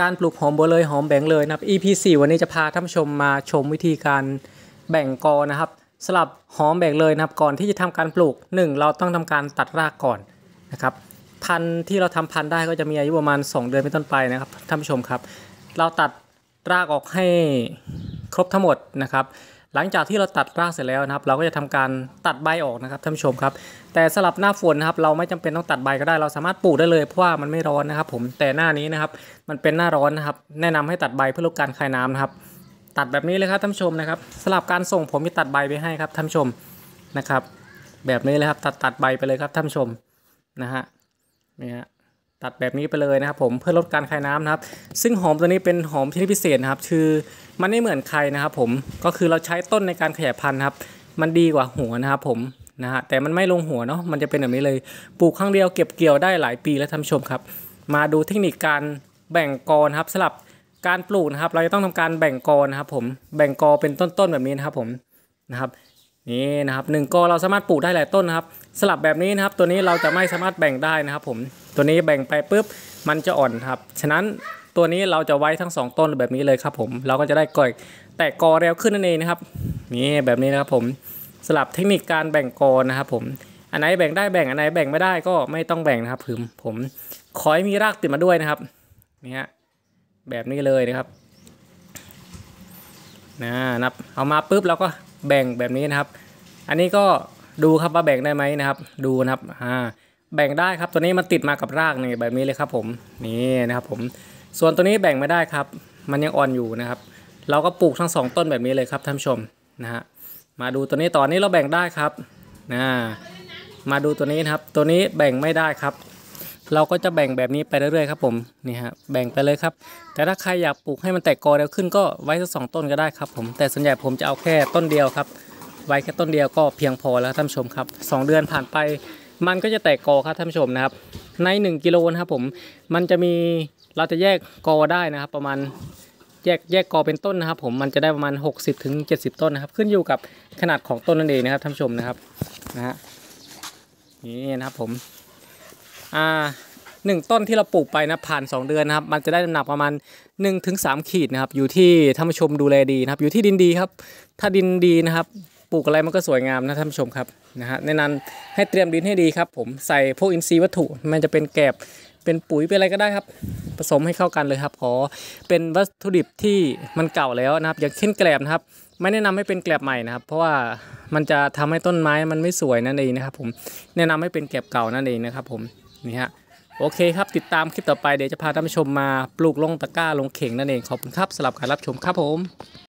การปลูกหอมบัวเลยหอมแบ่งเลยนะครับ EP 4วันนี้จะพาท่านผู้ชมมาชมวิธีการแบ่งกอนะครับสลับหอมแบ่งเลยนะครับ ก่อนที่จะทำการปลูก 1 เราต้องทำการตัดรากก่อนนะครับ พันที่เราทำพันได้ก็จะมีอายุประมาณ 2 เดือนเป็นต้นไปนะครับท่านผู้ชมครับ เราตัดรากออกให้ครบทั้งหมดนะครับหลังจากที่เราตัดรากเสร็จแล้วนะครับ เราก็จะทำการตัดใบออกนะครับท่านผู้ชมครับแต่สลับหน้าฝนนะครับ เราไม่จำเป็นต้องตัดใบก็ได้เราสามารถปลูกได้เลยเพราะว่ามันไม่ร้อนนะครับ ผมแต่หน้านี้นะครับ มันเป็นหน้าร้อนนะครับ แนะนำให้ตัดใบเพื่อลดการคายน้ำนะครับ ตัดแบบนี้เลยครับท่านผู้ชมนะครับสลับการส่งผมจะตัดใบไปให้ครับท่านผู้ชมนะครับ แบบนี้เลยครับตัดตัดใบไปเลยครับท่านผู้ชมนะฮะนี่ฮะตัดแบบนี้ไปเลยนะครับ ผมเพื่อลดการคายน้ำนะครับ ซึ่งหอมตัวนี้เป็นหอมที่พิเศษนะครับคือมันไม่เหมือนใครนะครับผมก็คือเราใช้ต้นในการขยายพันธุ์ครับมันดีกว่าหัวนะครับผมนะฮะแต่มันไม่ลงหัวเนาะมันจะเป็นแบบนี้เลยปลูกครั้งเดียวเก็บเกี่ยวได้หลายปีแล้วท่านชมครับ มาดูเทคนิคการแบ่งกอนะครับสลับการปลูกนะครับ เราจะต้องทำการแบ่งกอนะครับผม แบ่งกอเป็นต้นๆแบบนี้นะครับ ผมนะครับ นี่นะครับหนึ่งกอเราสามารถปลูกได้หลายต้นนะครับ สลับแบบนี้นะครับตัวนี้เราจะไม่สามารถแบ่งได้นะครับผมตัวนี้แบ่งไปปุ๊บมันจะอ่อนครับฉะนั้นตัวนี้เราจะไว้ทั้ง 2 ต้นแบบนี้เลยครับ ผม เราก็จะได้ก่อยแต่กอเร็วขึ้นนั่นเองนะครับ นี่แบบนี้นะครับ ผมสลับเทคนิคการแบ่งกอนะครับ ผม อันไหนแบ่งได้แบ่งอันไหนแบ่งไม่ได้ก็ไม่ต้องแบ่งนะครับ ผมผมขอให้มีรากติดมาด้วยนะครับนี่ฮะแบบนี้เลยนะครับนะรับ เอามาปุ๊บเราก็แบ่งแบบนี้นะครับ อันนี้ก็ดูครับว่าแบ่งได้ไหมนะครับ ดูนะครับอ่าแบ่งได้ครับตัวนี้มันติดมากับรากนี่แบบนี้เลยครับ ผมนี่นะครับ ผมส่วนตัวนี้แบ่งไม่ได้ครับ มันยังอ่อนอยู่นะครับ เราก็ปลูกทั้ง 2 ต้นแบบนี้เลยครับท่านชมนะฮะ มาดูตัวนี้ ตอนนี้เราแบ่งได้ครับนะมาดูตัวนี้นะครับ ตัวนี้แบ่งไม่ได้ครับ เราก็จะแบ่งแบบนี้ไปเรื่อยๆครับผม นี่ฮะ แบ่งไปเลยครับ แต่ถ้าใครอยากปลูกให้มันแตกกอเร็วขึ้นก็ไว้สักสองต้นก็ได้ครับผม แต่ส่วนใหญ่ผมจะเอาแค่ต้นเดียวครับ ไว้แค่ต้นเดียวก็เพียงพอแล้วท่านชมครับ2เดือนผ่านไป มันก็จะแตกกอครับท่านชมนะครับ ใน1กิโลนะครับผม มันจะมีเราจะแยกกอได้นะครับ ประมาณแยกแยกกอเป็นต้นนะครับ ผมมันจะได้ประมาณ 6 0ิบถึงต้นนะครับ ขึ้นอยู่กับขนาดของต้นนั่นเองนะครับท่านผู้ชมนะครับ นะฮะนี่ นะครับผม อ่าหนึ่งต้นที่เราปลูกไปนะผ่าน 2 เดือนนะครับ มันจะได้น้ำหนักประมาณ1สขีดนะครับ อยู่ที่ท่านผู้ชมดูแลดีนะครับ อยู่ที่ดินดีครับ ถ้าดินดีนะครับ ปลูกอะไรมันก็สวยงามนะท่านผู้ชมครับนะฮะในนั้นให้เตรียมดินให้ดีครับผมใส่พวกอินทรีย์วัตถุ มันจะเป็นแกลบเป็นปุ๋ยเป็นอะไรก็ได้ครับผสมให้เข้ากันเลยครับขอเป็นวัตถุดิบที่มันเก่าแล้วนะครับอย่างเช่นแกลบนะครับ ไม่แนะนำให้เป็นแกลบใหม่นะครับ เพราะว่ามันจะทำให้ต้นไม้มันไม่สวยนั่นเองนะครับ ผมแนะนำให้เป็นแกลบเก่านั่นเองนะครับ ผมนี่ฮะโอเคครับติดตามคลิปต่อไปเดี๋ยวจะพาท่านผู้ชมมาปลูกลงตะกร้าลงเข่งนั่นเองขอบคุณครับสำหรับการรับชมครับผม